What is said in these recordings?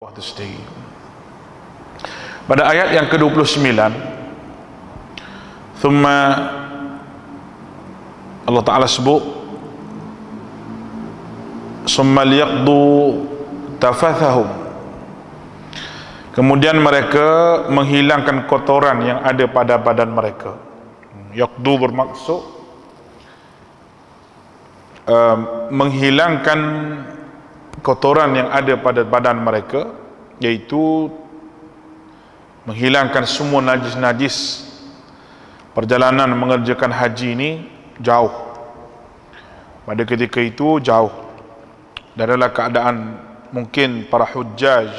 Allah itu sendiri pada ayat yang ke-29 thumma Allah Ta'ala sebut summa liyakdu tafathahum kemudian mereka menghilangkan kotoran yang ada pada badan mereka yakdu bermaksud uh, menghilangkan kotoran yang ada pada badan mereka yaitu menghilangkan semua najis-najis perjalanan mengerjakan haji ini jauh pada ketika itu jauh Dan darilah keadaan mungkin para hujjaj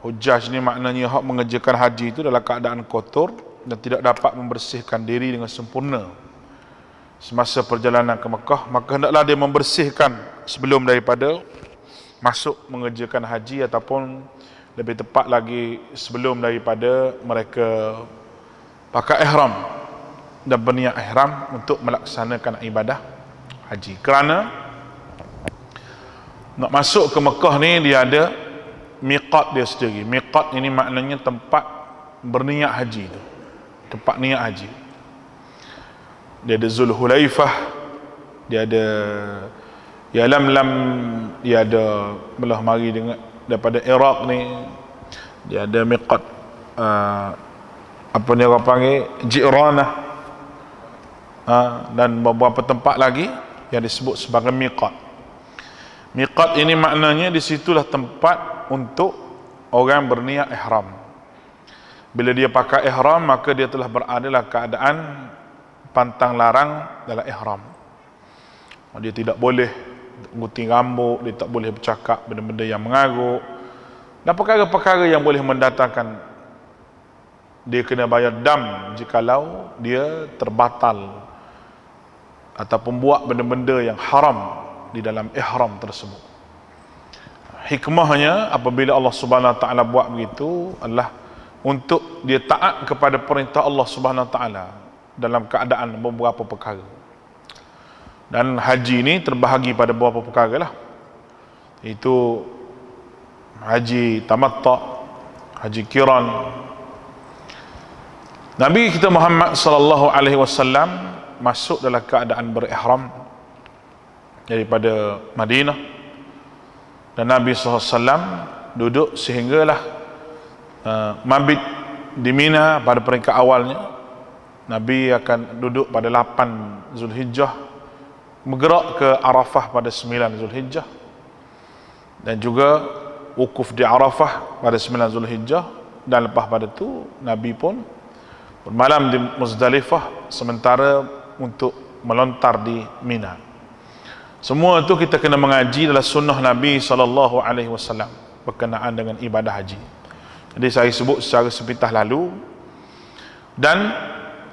hujjaj ini maknanya hak mengerjakan haji itu dalam keadaan kotor dan tidak dapat membersihkan diri dengan sempurna semasa perjalanan ke Mekah maka hendaklah dia membersihkan sebelum daripada masuk mengerjakan haji ataupun lebih tepat lagi sebelum daripada mereka pakai ihram dan berniat ihram untuk melaksanakan ibadah haji kerana nak masuk ke Mekah ni dia ada miqat dia sendiri miqat ini maknanya tempat berniat haji tu tempat niat haji dia ada Zulhulaifah dia ada ya lam lam dia ada belah mari dengan daripada Iraq ni dia ada miqat uh, apa ni orang panggil jiranah ha, dan beberapa tempat lagi yang disebut sebagai miqat miqat ini maknanya di situlah tempat untuk orang berniat ihram bila dia pakai ihram maka dia telah berada dalam keadaan pantang larang dalam ihram dia tidak boleh guting rambut, dia tak boleh bercakap benda-benda yang mengaruk. Dan perkara-perkara yang boleh mendatangkan dia kena bayar dam jikalau dia terbatal ataupun buat benda-benda yang haram di dalam ihram tersebut. Hikmahnya apabila Allah Subhanahu Taala buat begitu Allah untuk dia taat kepada perintah Allah Subhanahu Taala dalam keadaan beberapa perkara dan haji ni terbahagi pada beberapa perkara lah itu haji tamatta haji kiran Nabi kita Muhammad sallallahu alaihi wasallam masuk dalam keadaan berihram daripada Madinah dan Nabi sallallahu alaihi wasallam duduk sehinggalah uh, mabit di Mina pada peringkat awalnya Nabi akan duduk pada 8 Zulhijjah bergerak ke Arafah pada 9 Zulhijjah dan juga wukuf di Arafah pada 9 Zulhijjah dan lepas pada tu Nabi pun bermalam di Muzdalifah sementara untuk melontar di Mina. Semua itu kita kena mengaji adalah sunnah Nabi sallallahu alaihi wasallam berkenaan dengan ibadah haji. Jadi saya sebut secara sepintas lalu dan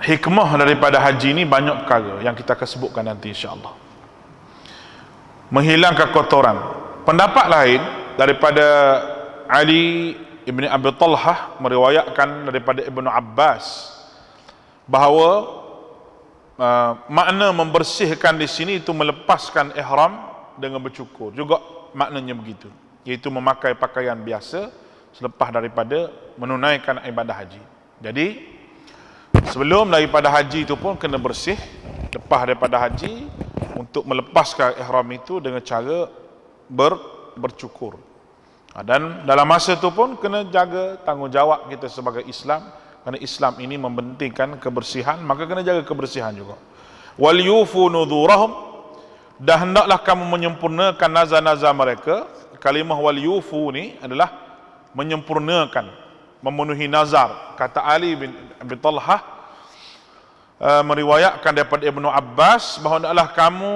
hikmah daripada haji ini banyak perkara yang kita akan sebutkan nanti insyaAllah menghilangkan kotoran pendapat lain daripada Ali Ibn Abi Talha meriwayatkan daripada Ibn Abbas bahawa uh, makna membersihkan di sini itu melepaskan ihram dengan bercukur juga maknanya begitu iaitu memakai pakaian biasa selepas daripada menunaikan ibadah haji jadi sebelum daripada haji itu pun kena bersih lepas daripada haji untuk melepaskan ihram itu dengan cara ber, bercukur ha, dan dalam masa itu pun kena jaga tanggungjawab kita sebagai Islam kerana Islam ini mementingkan kebersihan maka kena jaga kebersihan juga wal yufu nudhurahum dah hendaklah kamu menyempurnakan nazar-nazar mereka kalimah wal yufu ni adalah menyempurnakan memenuhi nazar kata Ali bin Abi Talha uh, meriwayatkan daripada Ibnu Abbas bahawa adalah kamu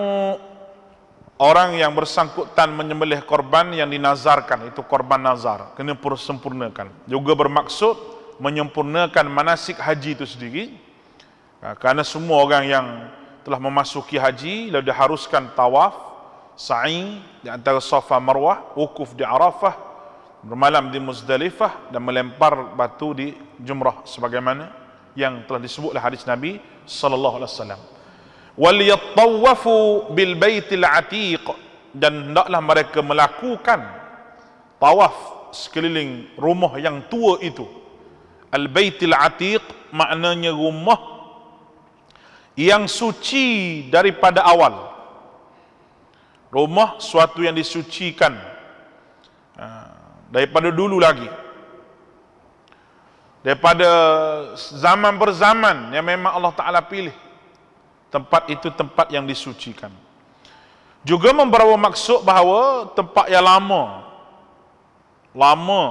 orang yang bersangkutan menyembelih korban yang dinazarkan itu korban nazar kena sempurnakan juga bermaksud menyempurnakan manasik haji itu sendiri uh, kerana semua orang yang telah memasuki haji lalu diharuskan tawaf sa'i di antara Safa Marwah wukuf di Arafah bermalam di Muzdalifah dan melempar batu di Jumrah sebagaimana yang telah disebut oleh hadis Nabi sallallahu alaihi wasallam. Wal yattawafu bil baitil atiq dan hendaklah mereka melakukan tawaf sekeliling rumah yang tua itu. Al baitil atiq maknanya rumah yang suci daripada awal. Rumah suatu yang disucikan daripada dulu lagi daripada zaman berzaman yang memang Allah Ta'ala pilih tempat itu tempat yang disucikan juga membawa maksud bahawa tempat yang lama lama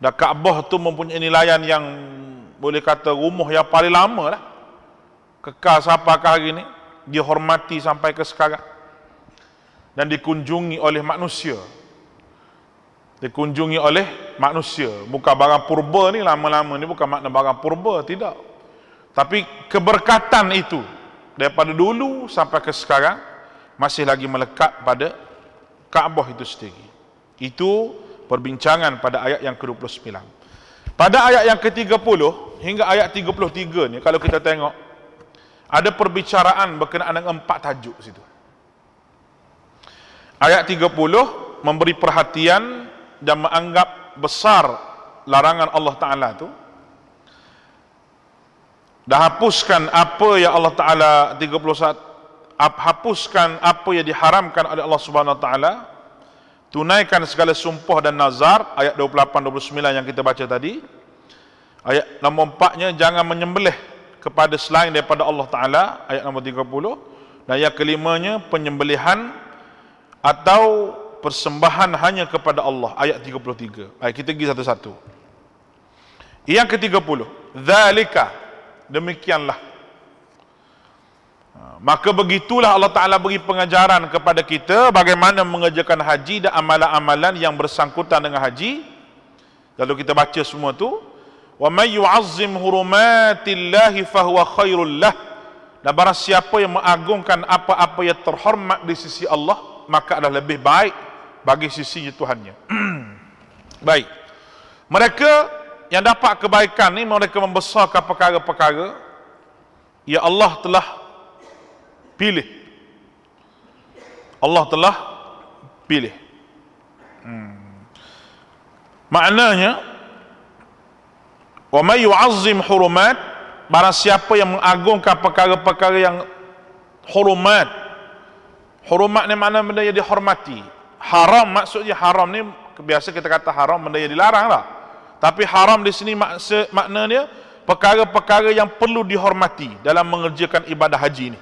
dan Kaabah tu mempunyai nilaian yang boleh kata rumah yang paling lama lah kekal sampai ke hari ini dihormati sampai ke sekarang dan dikunjungi oleh manusia dikunjungi oleh manusia. Bukan barang purba ni lama-lama ni bukan makna barang purba, tidak. Tapi keberkatan itu daripada dulu sampai ke sekarang masih lagi melekat pada Kaabah itu sendiri. Itu perbincangan pada ayat yang ke-29. Pada ayat yang ke-30 hingga ayat 33 ni kalau kita tengok ada perbicaraan berkenaan dengan empat tajuk situ. Ayat 30 memberi perhatian dan menganggap besar larangan Allah Ta'ala itu dah hapuskan apa yang Allah Ta'ala 30 hapuskan apa yang diharamkan oleh Allah Subhanahu Wa Ta'ala tunaikan segala sumpah dan nazar ayat 28-29 yang kita baca tadi ayat nombor empatnya jangan menyembelih kepada selain daripada Allah Ta'ala ayat nombor 30 dan yang kelimanya penyembelihan atau persembahan hanya kepada Allah ayat 33 baik kita pergi satu-satu yang ke-30 zalika demikianlah ha, maka begitulah Allah Ta'ala beri pengajaran kepada kita bagaimana mengerjakan haji dan amalan-amalan yang bersangkutan dengan haji lalu kita baca semua tu wa may yu'azzim hurumatillahi fahuwa khairul lah dan barang siapa yang mengagungkan apa-apa yang terhormat di sisi Allah maka adalah lebih baik bagi sisi Tuhannya baik mereka yang dapat kebaikan ni mereka membesarkan perkara-perkara ya Allah telah pilih Allah telah pilih hmm. maknanya wa may yu'azzim hurumat barang siapa yang mengagungkan perkara-perkara yang hurumat hurumat ni mana benda yang dihormati haram maksudnya haram ni biasa kita kata haram benda yang dilarang lah tapi haram di sini maksud, maknanya perkara-perkara yang perlu dihormati dalam mengerjakan ibadah haji ni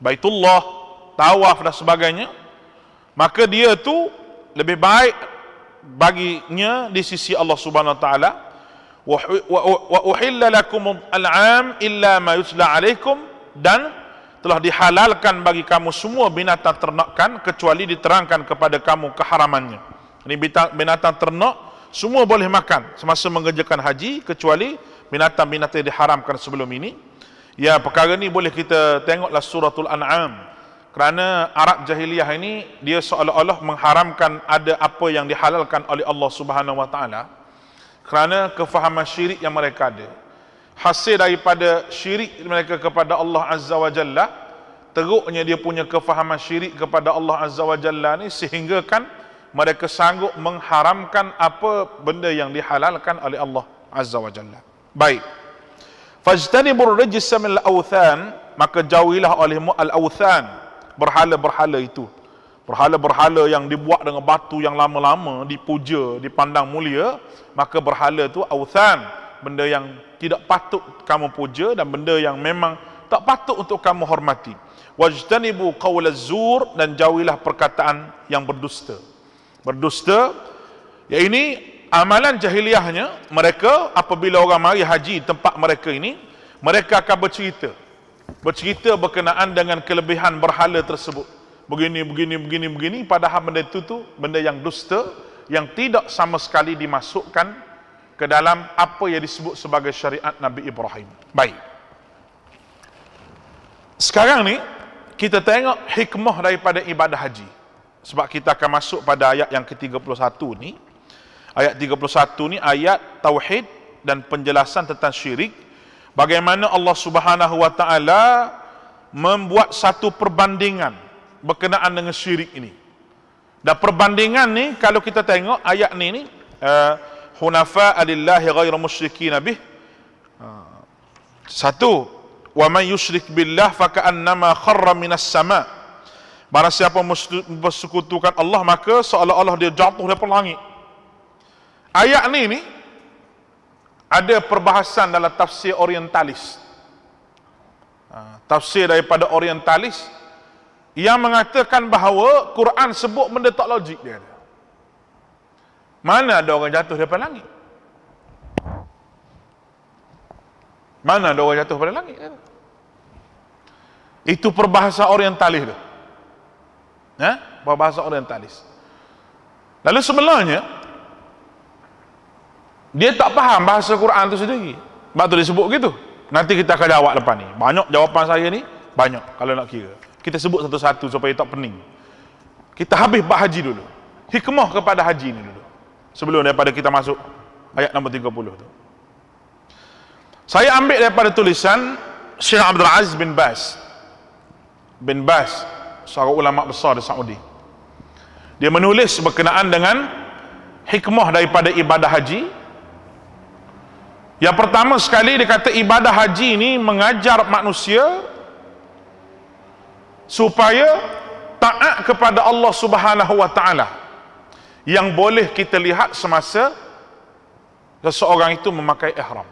baitullah tawaf dan sebagainya maka dia tu lebih baik baginya di sisi Allah Subhanahu wa taala wa uhilla lakum al-am illa ma yusla alaikum dan telah dihalalkan bagi kamu semua binatang ternakan kecuali diterangkan kepada kamu keharamannya. Ini binatang ternak semua boleh makan semasa mengerjakan haji kecuali binatang-binatang yang diharamkan sebelum ini. Ya perkara ini boleh kita tengoklah suratul an'am. Kerana Arab jahiliyah ini dia seolah-olah mengharamkan ada apa yang dihalalkan oleh Allah Subhanahu Wa Taala. Kerana kefahaman syirik yang mereka ada hasil daripada syirik mereka kepada Allah Azza wa Jalla teruknya dia punya kefahaman syirik kepada Allah Azza wa Jalla ni sehingga kan mereka sanggup mengharamkan apa benda yang dihalalkan oleh Allah Azza wa Jalla baik fajtanibur rajis min al-awthan maka jauhilah olehmu al-awthan berhala-berhala itu berhala-berhala yang dibuat dengan batu yang lama-lama dipuja dipandang mulia maka berhala itu awthan benda yang tidak patut kamu puja dan benda yang memang tak patut untuk kamu hormati. Wajtanibu qawla zur dan jauhilah perkataan yang berdusta. Berdusta ya ini amalan jahiliahnya mereka apabila orang mari haji tempat mereka ini mereka akan bercerita bercerita berkenaan dengan kelebihan berhala tersebut begini begini begini begini padahal benda itu tu benda yang dusta yang tidak sama sekali dimasukkan ke dalam apa yang disebut sebagai syariat Nabi Ibrahim. Baik. Sekarang ni kita tengok hikmah daripada ibadah haji. Sebab kita akan masuk pada ayat yang ke-31 ni. Ayat 31 ni ayat tauhid dan penjelasan tentang syirik. Bagaimana Allah Subhanahu wa taala membuat satu perbandingan berkenaan dengan syirik ini. Dan perbandingan ni kalau kita tengok ayat ni ni uh, hunafa alillahi ghairu musyrikin bih satu wa man yusyrik billah fa ka'annama kharra minas sama barang siapa bersekutukan Allah maka seolah-olah dia jatuh daripada langit ayat ni ni ada perbahasan dalam tafsir orientalis ha, tafsir daripada orientalis yang mengatakan bahawa Quran sebut benda tak logik dia ada. Mana ada orang jatuh di depan langit? Mana ada orang jatuh pada langit? Itu perbahasa orientalis tu. Ya, perbahasa orientalis. Lalu sebenarnya dia tak faham bahasa Quran tu sendiri. Sebab tu disebut gitu. Nanti kita akan jawab lepas ni. Banyak jawapan saya ni, banyak kalau nak kira. Kita sebut satu-satu supaya tak pening. Kita habis bab haji dulu. Hikmah kepada haji ni dulu sebelum daripada kita masuk ayat nombor 30 tu. Saya ambil daripada tulisan Syekh Abdul Aziz bin Bas bin Bas seorang ulama besar di Saudi. Dia menulis berkenaan dengan hikmah daripada ibadah haji. Yang pertama sekali dia kata ibadah haji ini mengajar manusia supaya taat kepada Allah Subhanahu wa taala yang boleh kita lihat semasa seseorang itu memakai ihram.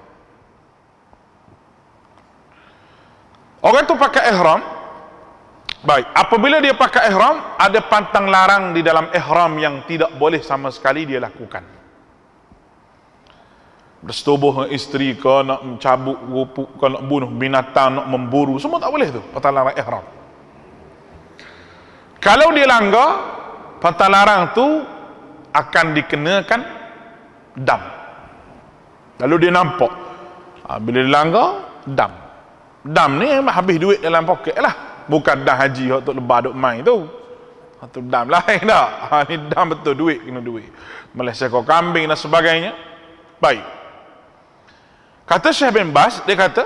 Orang itu pakai ihram, baik, apabila dia pakai ihram, ada pantang larang di dalam ihram yang tidak boleh sama sekali dia lakukan. Bersetubuh dengan isteri ke, nak mencabut rupuk ke, nak bunuh binatang, nak memburu, semua tak boleh tu, pantang larang ihram. Kalau dia langgar, pantang larang tu akan dikenakan dam. Lalu dia nampak. Ha, bila dia langgar, dam. Dam ni memang habis duit dalam poket lah. Bukan dah haji untuk lebar duk main tu. Itu ha, dam lain tak? Ha, ni dam betul duit, kena duit. Malaysia kau kambing dan sebagainya. Baik. Kata Syekh bin Bas, dia kata,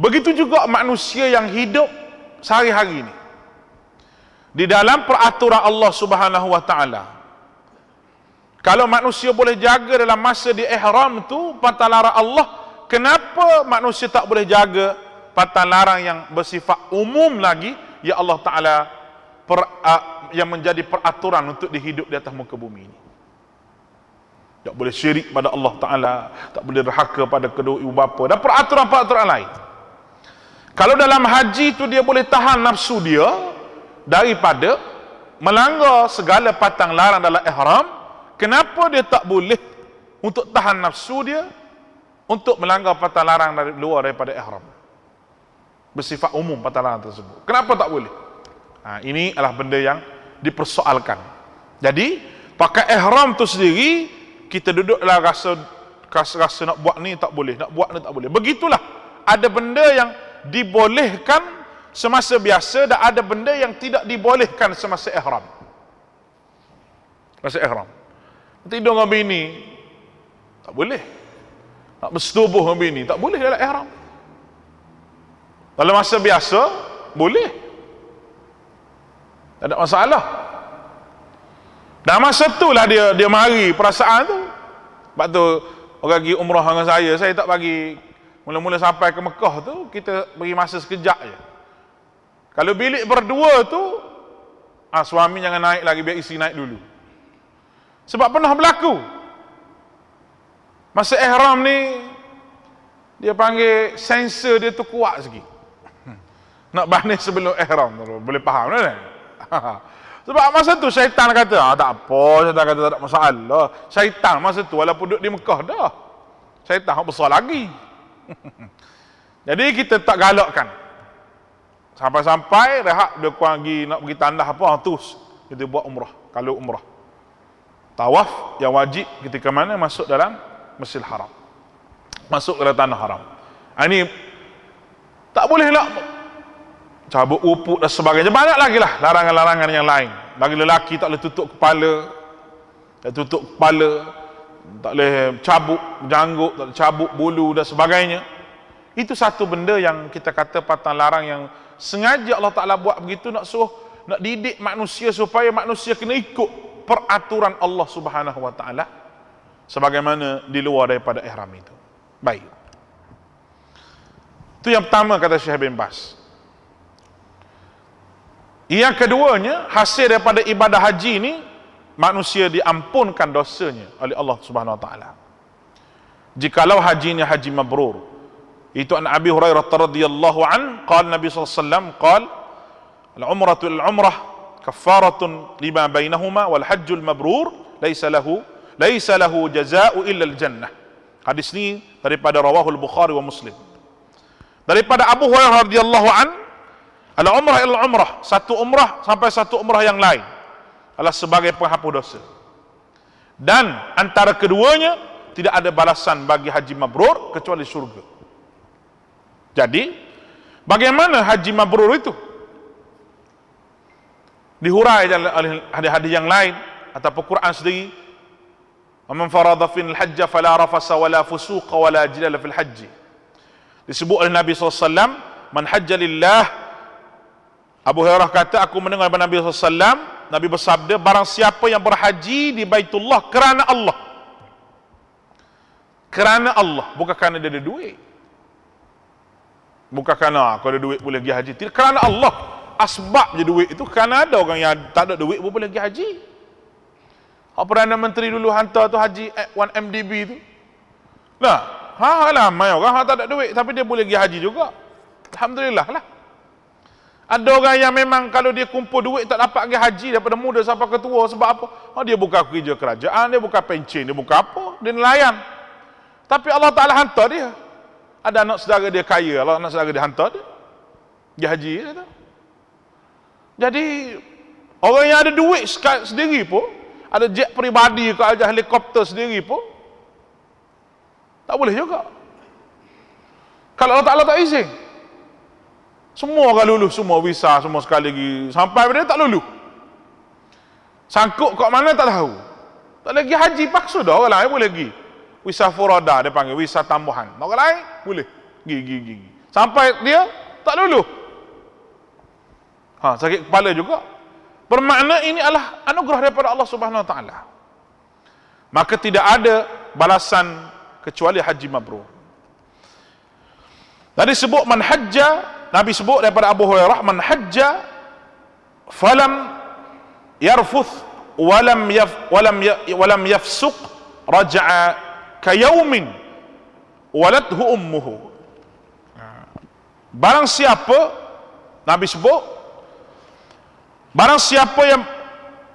begitu juga manusia yang hidup sehari-hari ni. Di dalam peraturan Allah subhanahu wa ta'ala, kalau manusia boleh jaga dalam masa dia ihram tu patah larang Allah, kenapa manusia tak boleh jaga patah larang yang bersifat umum lagi ya Allah Taala per, uh, yang menjadi peraturan untuk dihidup di atas muka bumi ini. Tak boleh syirik pada Allah Taala, tak boleh derhaka pada kedua ibu bapa dan peraturan-peraturan lain. Kalau dalam haji tu dia boleh tahan nafsu dia daripada melanggar segala patang larang dalam ihram, Kenapa dia tak boleh untuk tahan nafsu dia untuk melanggar patah larang dari luar daripada ihram? Bersifat umum patah larang tersebut. Kenapa tak boleh? Ha, ini adalah benda yang dipersoalkan. Jadi, pakai ihram tu sendiri, kita duduklah rasa, rasa, rasa nak buat ni tak boleh, nak buat ni tak boleh. Begitulah, ada benda yang dibolehkan semasa biasa dan ada benda yang tidak dibolehkan semasa ihram. Masa ihram tidur dengan bini tak boleh nak bersetubuh dengan bini tak boleh dalam ihram Kalau masa biasa boleh tak ada masalah dan masa tu lah dia dia mari perasaan tu sebab tu orang pergi umrah dengan saya saya tak bagi mula-mula sampai ke Mekah tu kita beri masa sekejap je kalau bilik berdua tu ah, suami jangan naik lagi biar isteri naik dulu sebab pernah berlaku. Masa ihram ni dia panggil sensor dia tu kuat sikit. Nak banis sebelum ihram boleh faham kan? Sebab masa tu syaitan kata, ah, tak apa, syaitan kata tak ada masalah. Syaitan masa tu walaupun duduk di Mekah dah. Syaitan hak besar lagi. Jadi kita tak galakkan. Sampai-sampai rehat dia kurang pergi nak pergi tandas apa, ah, terus kita buat umrah, kalau umrah tawaf yang wajib ketika mana masuk dalam Masjidil Haram. Masuk ke tanah haram. Ha, ini tak boleh nak lah. cabut uput dan sebagainya. Banyak lagi lah larangan-larangan yang lain. Bagi lelaki tak boleh tutup kepala. Tak tutup kepala. Tak boleh cabut janggut. Tak boleh cabut bulu dan sebagainya. Itu satu benda yang kita kata patang larang yang sengaja Allah Ta'ala buat begitu nak suruh nak didik manusia supaya manusia kena ikut peraturan Allah Subhanahu wa taala sebagaimana di luar daripada ihram itu. Baik. Itu yang pertama kata Syekh bin Bas. Yang keduanya, hasil daripada ibadah haji ini, manusia diampunkan dosanya oleh Allah Subhanahu Wa Taala. Jikalau hajinya haji mabrur. Itu an Abi Hurairah radhiyallahu an qala Nabi sallallahu alaihi wasallam qala al umratu al umrah kafaratun lima bainahuma wal hajjul mabrur laisa lahu laisa lahu jazaa'u illa al jannah. Hadis ini daripada rawahul Bukhari wa Muslim. Daripada Abu Hurairah radhiyallahu an ala umrah ila umrah, satu umrah sampai satu umrah yang lain adalah sebagai penghapus dosa. Dan antara keduanya tidak ada balasan bagi haji mabrur kecuali surga. Jadi bagaimana haji mabrur itu? dihurai oleh hadis-hadis yang lain ataupun Quran sendiri Man farada fi al-hajj fala rafasa wala fusuqa wala jilala fil hajj disebut oleh Nabi SAW man hajja lillah Abu Hurairah kata aku mendengar daripada Nabi SAW Nabi bersabda barang siapa yang berhaji di Baitullah kerana Allah kerana Allah bukan kerana dia ada duit bukan kerana aku ah, ada duit boleh pergi haji tidak kerana Allah Asbab asbabnya duit itu kerana ada orang yang tak ada duit pun boleh pergi haji Hak Perdana Menteri dulu hantar tu haji 1MDB tu. Nah, ha lah mai orang tak ada duit tapi dia boleh pergi haji juga. Alhamdulillah lah. Ada orang yang memang kalau dia kumpul duit tak dapat pergi haji daripada muda sampai ketua sebab apa? Ha dia buka kerja kerajaan, dia buka pencen, dia buka apa? Dia nelayan. Tapi Allah Taala hantar dia. Ada anak saudara dia kaya, Allah anak saudara dia hantar dia. Dia haji dia jadi orang yang ada duit sendiri pun, ada jet peribadi ke ada helikopter sendiri pun tak boleh juga. Kalau Allah Taala tak izin. Semua orang lulus semua visa semua sekali lagi sampai dia tak lulus. Sangkut kat mana tak tahu. Tak lagi haji paksa dah orang lain boleh pergi. Visa furada dia panggil, visa tambahan. Orang lain boleh pergi, pergi, pergi. Sampai dia tak lulus. Ha, sakit kepala juga. Bermakna ini adalah anugerah daripada Allah Subhanahu Taala. Maka tidak ada balasan kecuali haji mabrur. Tadi sebut man hajja, Nabi sebut daripada Abu Hurairah man hajja falam yarfuz walam yaf, walam yaf, walam yafsuq raja'a kayawmin waladhu ummuhu. Barang siapa Nabi sebut Barang siapa yang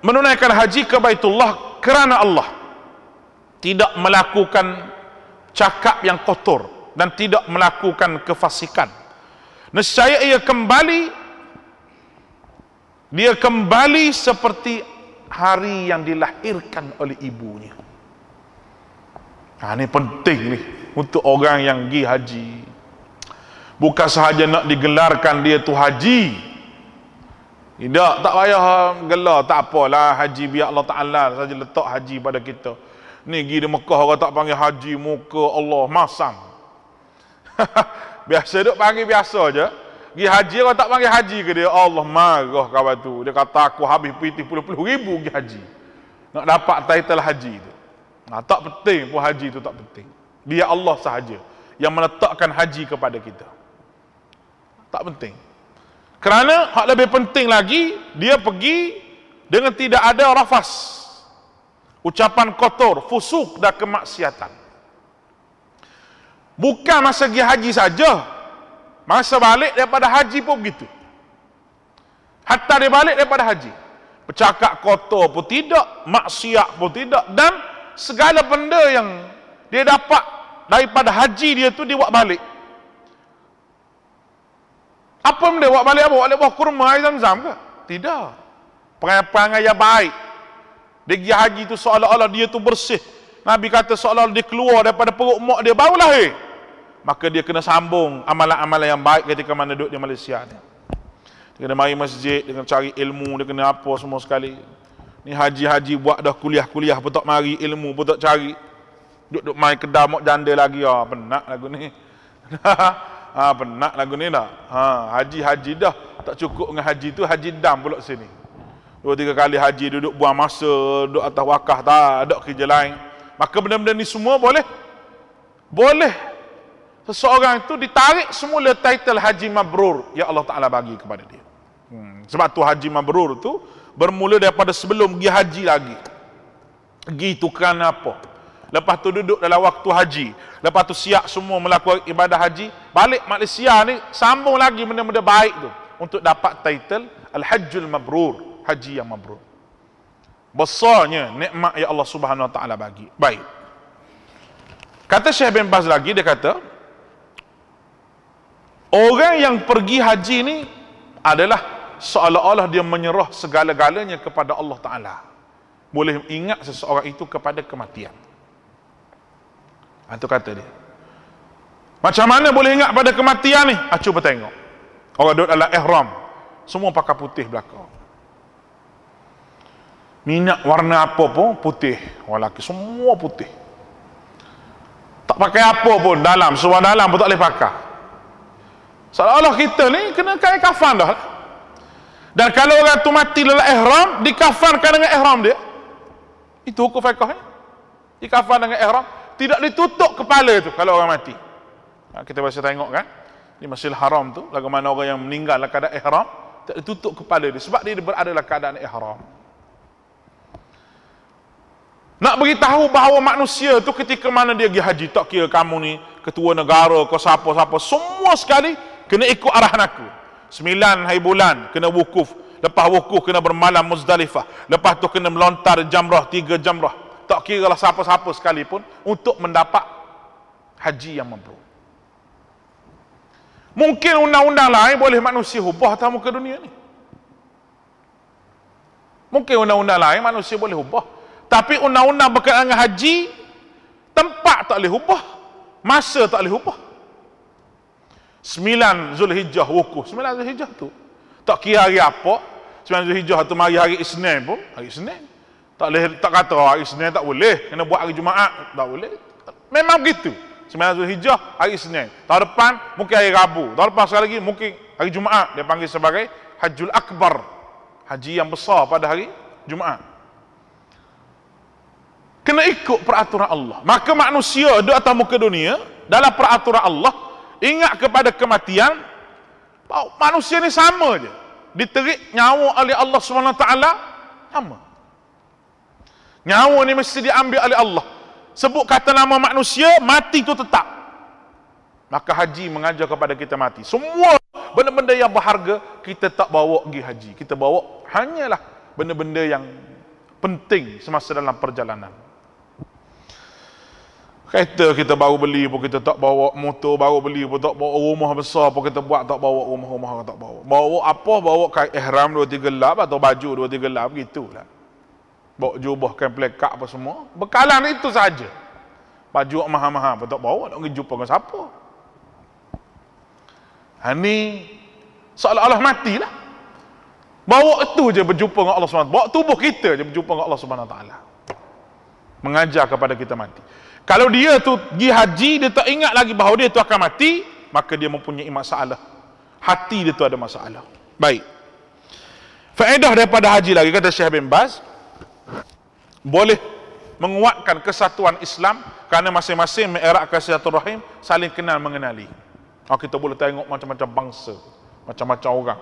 menunaikan haji ke Baitullah kerana Allah tidak melakukan cakap yang kotor dan tidak melakukan kefasikan nescaya ia kembali dia kembali seperti hari yang dilahirkan oleh ibunya nah, ini penting nih untuk orang yang pergi haji bukan sahaja nak digelarkan dia tu haji tidak, tak payah ah, gelar. Tak apalah haji biar Allah Ta'ala saja letak haji pada kita. Ni pergi di Mekah orang tak panggil haji muka Allah masam. biasa duk panggil biasa aja. Pergi haji orang tak panggil haji ke dia? Allah marah kawan tu. Dia kata aku habis piti puluh-puluh ribu pergi haji. Nak dapat title haji tu. Nah, tak penting pun haji tu tak penting. Biar Allah sahaja yang meletakkan haji kepada kita. Tak penting kerana hak lebih penting lagi dia pergi dengan tidak ada rafas ucapan kotor fusuk dan kemaksiatan bukan masa pergi haji saja masa balik daripada haji pun begitu hatta dia balik daripada haji bercakap kotor pun tidak maksiat pun tidak dan segala benda yang dia dapat daripada haji dia tu dia buat balik apa benda buat balik apa? Balik buah kurma air zam-zam ke? Tidak. Perangai-perangai yang baik. Dia pergi haji tu seolah-olah dia tu bersih. Nabi kata seolah-olah dia keluar daripada perut mak dia baru lahir. Eh. Maka dia kena sambung amalan-amalan yang baik ketika mana duduk di Malaysia ni. Dia kena mari masjid, dia kena cari ilmu, dia kena apa semua sekali. Ni haji-haji buat dah kuliah-kuliah pun tak mari ilmu pun cari. duduk duk main kedai mak janda lagi. Ah, penat lagu ni. Ha, penat lagu ni tak? Ha, haji-haji dah. Tak cukup dengan haji tu, haji dam pula sini. Dua tiga kali haji duduk buang masa, duduk atas wakah tak, ada kerja lain. Maka benda-benda ni semua boleh. Boleh. Seseorang itu ditarik semula title haji mabrur ya Allah Ta'ala bagi kepada dia. Hmm. Sebab tu haji mabrur tu bermula daripada sebelum pergi haji lagi. Pergi tukang apa, Lepas tu duduk dalam waktu haji. Lepas tu siap semua melakukan ibadah haji. Balik Malaysia ni sambung lagi benda-benda baik tu. Untuk dapat title Al-Hajjul Mabrur. Haji yang Mabrur. Besarnya nikmat yang Allah Subhanahu Wa Taala bagi. Baik. Kata Syekh bin Baz lagi, dia kata, Orang yang pergi haji ni adalah seolah-olah dia menyerah segala-galanya kepada Allah Ta'ala. Boleh ingat seseorang itu kepada kematian. Itu ha, kata dia. Macam mana boleh ingat pada kematian ni? Ah, cuba tengok. Orang duduk dalam ihram. Semua pakai putih belakang. Minyak warna apa pun putih. Walaki semua putih. Tak pakai apa pun dalam. Semua dalam pun tak boleh pakai. Seolah-olah kita ni kena kaya kafan dah. Dan kalau orang tu mati dalam ihram, dikafankan dengan ihram dia. Itu hukum fiqah ni. Dikafan dengan ihram tidak ditutup kepala tu kalau orang mati. Ha, kita biasa tengok kan. Ini masjid haram tu. Lagi mana orang yang meninggal dalam keadaan ihram. Tak boleh tutup kepala dia. Sebab dia berada dalam keadaan ihram. Nak beritahu bahawa manusia tu ketika mana dia pergi haji. Tak kira kamu ni ketua negara kau siapa-siapa. Semua sekali kena ikut arahan aku. Sembilan hari bulan kena wukuf. Lepas wukuf kena bermalam muzdalifah. Lepas tu kena melontar jamrah. Tiga jamrah tak kira lah siapa-siapa sekalipun untuk mendapat haji yang mabrur. Mungkin undang-undang lain boleh manusia ubah atas muka dunia ni. Mungkin undang-undang lain manusia boleh ubah. Tapi undang-undang berkaitan dengan haji, tempat tak boleh ubah. Masa tak boleh ubah. 9 Zulhijjah wukuh. 9 Zulhijjah tu. Tak kira hari apa. 9 Zulhijjah tu mari hari Isnin pun. Hari Isnin. Tak boleh tak kata oh, hari Senin tak boleh, kena buat hari Jumaat, tak boleh. Memang begitu. Sembilan Zulhijjah hari isnin. Tahun depan mungkin hari Rabu. Tahun depan sekali lagi mungkin hari Jumaat dia panggil sebagai Hajjul Akbar. Haji yang besar pada hari Jumaat. Kena ikut peraturan Allah. Maka manusia di atas muka dunia dalam peraturan Allah ingat kepada kematian manusia ni sama je. Diterik nyawa oleh Allah SWT sama. Nyawa ni mesti diambil oleh Allah. Sebut kata nama manusia, mati tu tetap. Maka haji mengajar kepada kita mati. Semua benda-benda yang berharga, kita tak bawa pergi haji. Kita bawa hanyalah benda-benda yang penting semasa dalam perjalanan. Kereta kita baru beli pun kita tak bawa motor baru beli pun tak bawa rumah besar pun kita buat tak bawa rumah-rumah tak bawa. Bawa apa? Bawa ihram dua tiga lap atau baju dua tiga lap gitulah bawa jubah kan pelekak apa semua bekalan itu saja baju mahal maha pun tak bawa nak pergi jumpa dengan siapa ha ni seolah-olah matilah bawa itu je berjumpa dengan Allah SWT bawa tubuh kita je berjumpa dengan Allah SWT mengajar kepada kita mati kalau dia tu pergi haji dia tak ingat lagi bahawa dia tu akan mati maka dia mempunyai masalah hati dia tu ada masalah baik faedah daripada haji lagi kata Syekh bin Baz boleh menguatkan kesatuan Islam kerana masing-masing mengeratkan satu rahim saling kenal mengenali. Oh, kita boleh tengok macam-macam bangsa, macam-macam orang.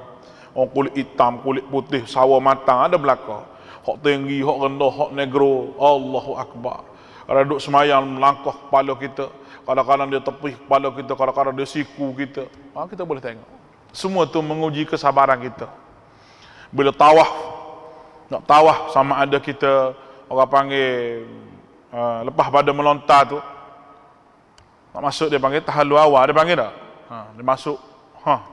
Orang kulit hitam, kulit putih, sawah matang ada belakang. Hak tinggi, hak rendah, hak negro. Allahu Akbar. Kalau duduk semayang, melangkah kepala kita. Kadang-kadang dia tepi kepala kita. Kadang-kadang dia siku kita. Ha, kita boleh tengok. Semua tu menguji kesabaran kita. Bila tawaf, nak tawaf sama ada kita orang panggil uh, lepas pada melontar tu tak masuk dia panggil tahalu awal dia panggil tak ha, dia masuk ha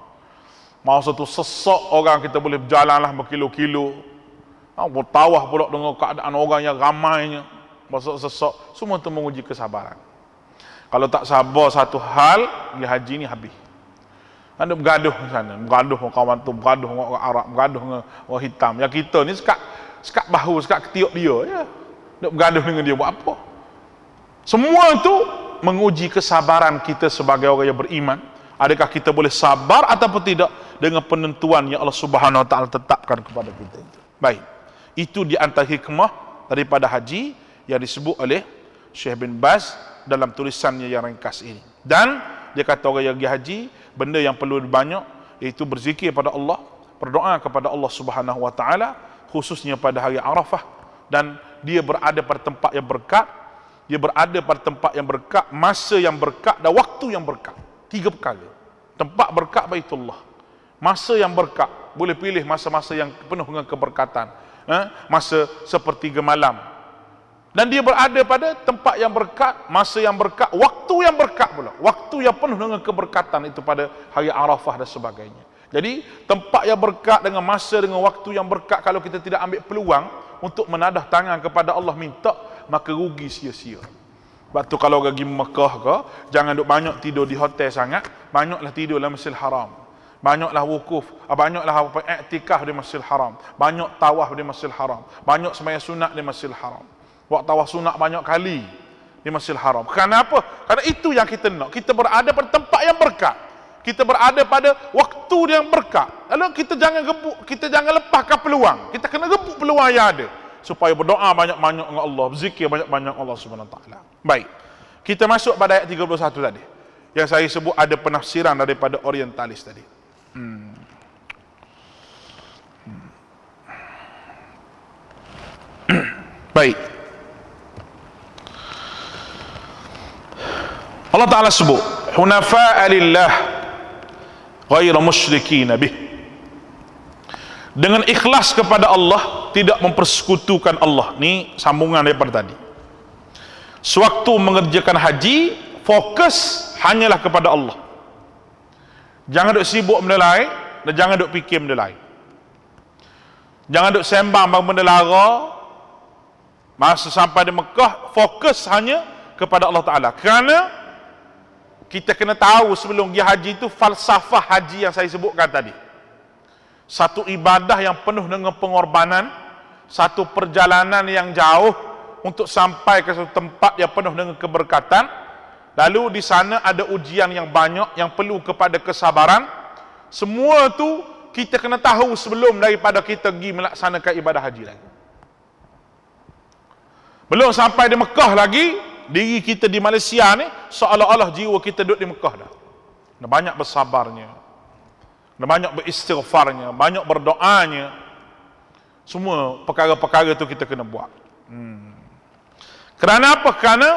mau satu sesak orang kita boleh berjalan lah berkilo-kilo ha, bertawah pula dengan keadaan orang yang ramainya masuk sesak semua tu menguji kesabaran kalau tak sabar satu hal dia haji ni habis anda bergaduh sana, bergaduh dengan kawan tu, bergaduh dengan orang Arab, bergaduh dengan orang hitam. Yang kita ni sekat sekat bahu sekat ketiup dia ya. nak bergaduh dengan dia buat apa semua itu menguji kesabaran kita sebagai orang yang beriman adakah kita boleh sabar atau tidak dengan penentuan yang Allah subhanahu wa ta'ala tetapkan kepada kita itu baik itu di antara hikmah daripada haji yang disebut oleh Syekh bin Baz dalam tulisannya yang ringkas ini dan dia kata orang yang pergi haji benda yang perlu banyak iaitu berzikir kepada Allah berdoa kepada Allah subhanahu wa ta'ala khususnya pada hari Arafah dan dia berada pada tempat yang berkat dia berada pada tempat yang berkat masa yang berkat dan waktu yang berkat tiga perkara tempat berkat Baitullah masa yang berkat boleh pilih masa-masa yang penuh dengan keberkatan eh? masa seperti malam dan dia berada pada tempat yang berkat masa yang berkat waktu yang berkat pula waktu yang penuh dengan keberkatan itu pada hari Arafah dan sebagainya jadi tempat yang berkat dengan masa dengan waktu yang berkat kalau kita tidak ambil peluang untuk menadah tangan kepada Allah minta maka rugi sia-sia. Batu tu kalau pergi Mekah ke, jangan duk banyak tidur di hotel sangat, banyaklah tidur dalam Masjidil Haram. Banyaklah wukuf, ah, banyaklah apa iktikaf di Masjidil Haram, banyak tawaf di Masjidil Haram, banyak sembahyang sunat di Masjidil Haram. Buat tawaf sunat banyak kali di Masjidil Haram. Kenapa? Karena itu yang kita nak. Kita berada pada tempat yang berkat kita berada pada waktu yang berkat lalu kita jangan gebuk kita jangan lepaskan peluang kita kena gebuk peluang yang ada supaya berdoa banyak-banyak dengan Allah berzikir banyak-banyak Allah Subhanahu taala baik kita masuk pada ayat 31 tadi yang saya sebut ada penafsiran daripada orientalis tadi hmm. hmm. baik Allah Ta'ala sebut Hunafa'a lillah ghaira musyrikin bih dengan ikhlas kepada Allah tidak mempersekutukan Allah ni sambungan daripada tadi sewaktu mengerjakan haji fokus hanyalah kepada Allah jangan duk sibuk benda lain dan jangan duk fikir benda lain jangan duk sembang bang benda lara masa sampai di Mekah fokus hanya kepada Allah Ta'ala kerana kita kena tahu sebelum pergi haji itu falsafah haji yang saya sebutkan tadi satu ibadah yang penuh dengan pengorbanan satu perjalanan yang jauh untuk sampai ke satu tempat yang penuh dengan keberkatan lalu di sana ada ujian yang banyak yang perlu kepada kesabaran semua tu kita kena tahu sebelum daripada kita pergi melaksanakan ibadah haji lagi belum sampai di Mekah lagi diri kita di Malaysia ni seolah-olah jiwa kita duduk di Mekah dah. Dan banyak bersabarnya. Dan banyak beristighfarnya, banyak berdoanya. Semua perkara-perkara tu kita kena buat. Hmm. Kerana apa? Kerana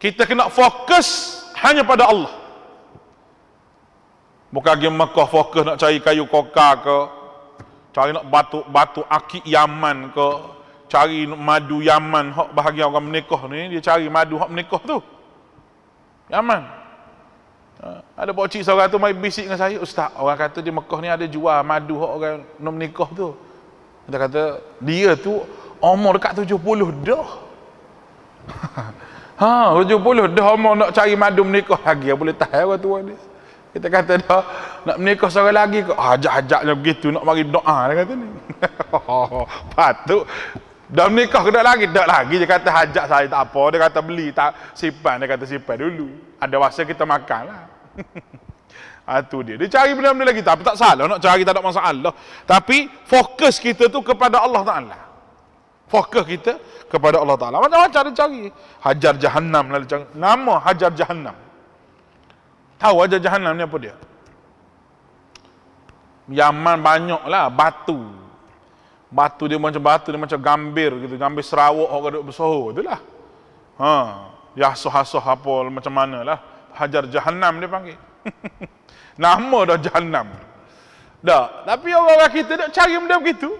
kita kena fokus hanya pada Allah. Bukan pergi Mekah fokus nak cari kayu koka ke, cari nak batu batu akik Yaman ke, cari madu Yaman hak bahagia orang menikah ni dia cari madu hak menikah tu Yaman ha, ada pak cik seorang tu mai bisik dengan saya ustaz orang kata di Mekah ni ada jual madu hak orang nak menikah tu dia kata dia tu umur dekat 70 dah ha 70 dah umur nak cari madu menikah lagi boleh tahu orang tua ni kita kata dah nak menikah seorang lagi kok ajak-ajaknya begitu nak mari doa dia kata ni patut Dah nikah ke tak lagi? Tak lagi. Dia kata hajak saya tak apa. Dia kata beli tak simpan. Dia kata simpan dulu. Ada masa kita makan lah. Itu ah, dia. Dia cari benda-benda lagi. Tapi tak salah nak cari. Tak ada masalah. Tapi fokus kita tu kepada Allah Ta'ala. Fokus kita kepada Allah Ta'ala. Macam-macam dia cari. Hajar Jahannam. Lalu cari. Nama Hajar Jahannam. Tahu Hajar Jahannam ni apa dia? Yaman banyak lah batu batu dia macam batu dia macam gambir gitu gambir Sarawak orang duduk bersoho itulah ha ya sohasoh apa macam manalah hajar jahanam dia panggil nama dah jahanam dah tapi orang kita nak cari benda begitu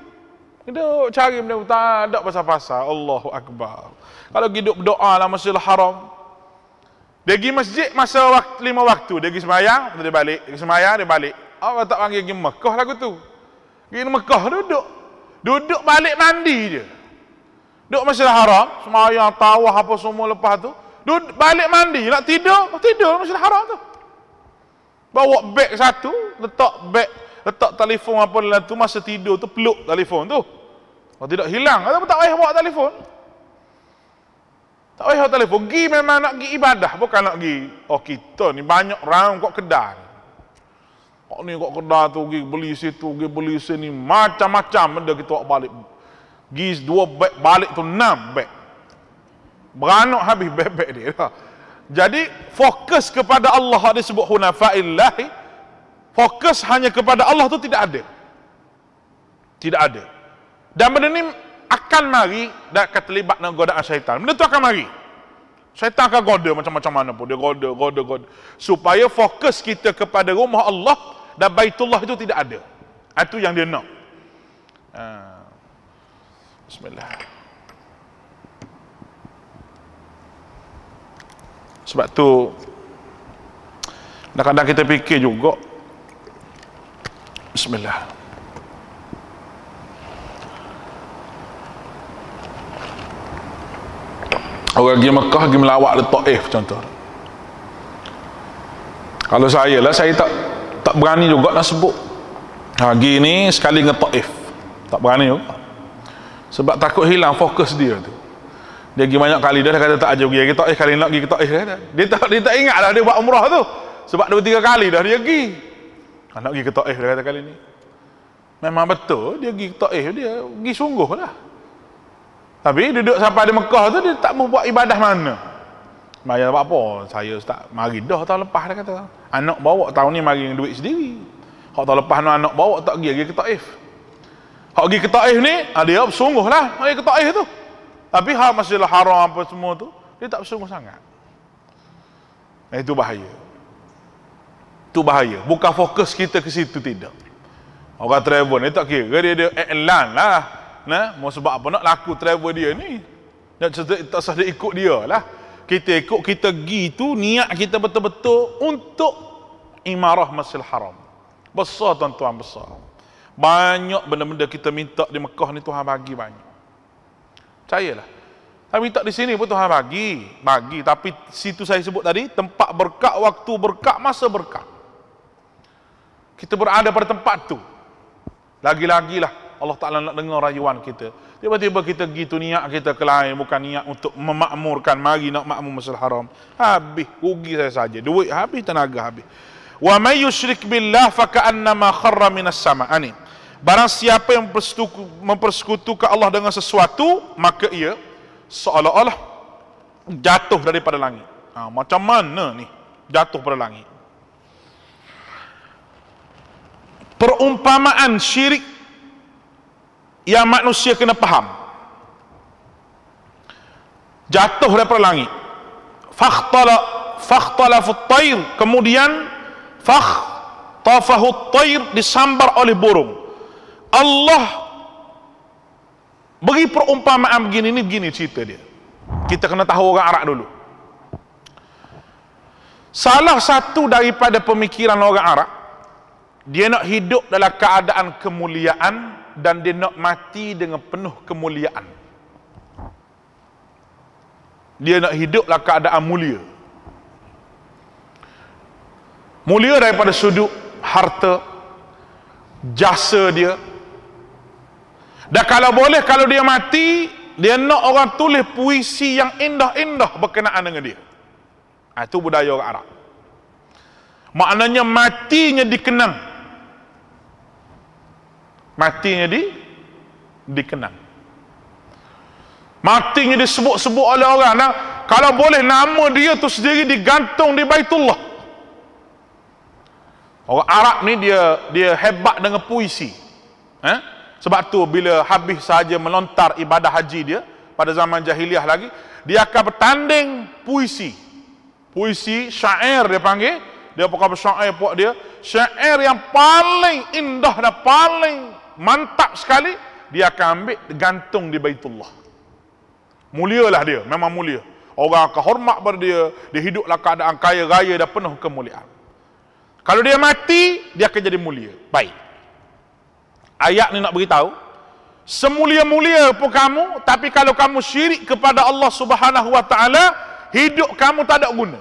kita cari benda tak ada pasal-pasal Allahu akbar kalau kita berdoa lah masjid haram dia pergi masjid masa waktu, lima waktu dia pergi sembahyang dia balik dia pergi sembahyang dia balik orang tak panggil pergi Mekah lagu tu pergi Mekah duduk Duduk balik mandi je. Duduk masjid haram, semayang, tawah apa semua lepas tu. Duduk balik mandi, nak tidur, oh tidur masjid haram tu. Bawa beg satu, letak beg, letak telefon apa lah tu, masa tidur tu peluk telefon tu. Kalau tidak hilang, kenapa tak payah bawa telefon? Tak payah bawa telefon, pergi memang nak pergi ibadah, bukan nak pergi. Oh kita ni banyak orang kok kedai. Hak ni kok kedai tu, pergi beli situ, pergi beli sini, macam-macam benda kita buat balik. Pergi dua beg, balik tu enam beg. Beranak habis beg-beg dia. Dah. Jadi, fokus kepada Allah yang sebut hunafailahi, fokus hanya kepada Allah tu tidak ada. Tidak ada. Dan benda ni akan mari dak akan terlibat dengan godaan syaitan. Benda tu akan mari. Syaitan akan goda macam-macam mana pun. Dia goda, goda, goda. Supaya fokus kita kepada rumah Allah dan Baitullah itu tidak ada. Ah, itu yang dia nak. Ha. Bismillah. Sebab tu kadang-kadang kita fikir juga Bismillah. Orang pergi Mekah pergi melawak letak eh contoh. Kalau saya lah saya tak tak berani juga nak sebut hari ni sekali dengan ta'if tak berani juga sebab takut hilang fokus dia tu dia pergi banyak kali dah dia kata tak ajar pergi ta'if kali nak pergi ta'if dia tak, dia tak ingat lah dia buat umrah tu sebab dua tiga kali dah dia pergi ha, nak pergi ke ta'if dia kata kali ni memang betul dia pergi ke ta'if dia pergi sungguh lah tapi duduk sampai di Mekah tu dia tak mau buat ibadah mana Maya apa? Saya tak mari dah tahun lepas dia kata anak bawa tahun ni mari duit sendiri hak tahu lepas ni anak bawa tak pergi lagi ke Taif hak pergi ke Taif ni ah, dia bersungguh lah pergi ke Taif tu tapi hal masjid haram apa semua tu dia tak bersungguh sangat nah, eh, itu bahaya itu bahaya bukan fokus kita ke situ tidak orang travel ni tak kira dia, dia iklan lah nah, mau sebab apa nak laku travel dia ni nak cerita tak sah dia ikut dia lah kita ikut kita pergi tu niat kita betul-betul untuk imarah masjid Haram. Besar tuan-tuan besar. Banyak benda-benda kita minta di Mekah ni Tuhan bagi banyak. Percayalah. Tapi minta di sini pun Tuhan bagi, bagi tapi situ saya sebut tadi tempat berkat, waktu berkat, masa berkat. Kita berada pada tempat tu. Lagi-lagilah Allah Ta'ala nak dengar rayuan kita. Tiba-tiba kita pergi tu niat kita ke lain. Bukan niat untuk memakmurkan. Mari nak makmur masalah haram. Habis. Rugi saya saja. Duit habis, tenaga habis wa may yushrik billah fa ka'annama kharra minas sama'. Ani ah, Barang siapa yang mempersekutukan Allah dengan sesuatu, maka ia seolah-olah jatuh daripada langit. Ha, macam mana ni jatuh pada langit? Perumpamaan syirik yang manusia kena faham. Jatuh daripada langit. Fakhtala fakhtala fattair kemudian fakh tafahu tayr disambar oleh burung Allah beri perumpamaan begini ni begini cerita dia kita kena tahu orang Arab dulu salah satu daripada pemikiran orang Arab dia nak hidup dalam keadaan kemuliaan dan dia nak mati dengan penuh kemuliaan dia nak hidup dalam keadaan mulia mulia daripada sudut harta jasa dia dan kalau boleh kalau dia mati dia nak orang tulis puisi yang indah-indah berkenaan dengan dia ha, itu budaya orang Arab maknanya matinya dikenang matinya di dikenang matinya disebut-sebut oleh orang nah, kalau boleh nama dia tu sendiri digantung di Baitullah Orang Arab ni dia dia hebat dengan puisi. Eh? Sebab tu bila habis saja melontar ibadah haji dia pada zaman jahiliah lagi, dia akan bertanding puisi. Puisi syair dia panggil, dia pakai syair puak dia, syair yang paling indah dan paling mantap sekali dia akan ambil gantung di Baitullah. Mulialah dia, memang mulia. Orang akan hormat pada dia, dia hiduplah keadaan kaya raya dan penuh kemuliaan. Kalau dia mati, dia akan jadi mulia. Baik. Ayat ni nak beritahu, semulia-mulia pun kamu, tapi kalau kamu syirik kepada Allah Subhanahu Wa Taala, hidup kamu tak ada guna.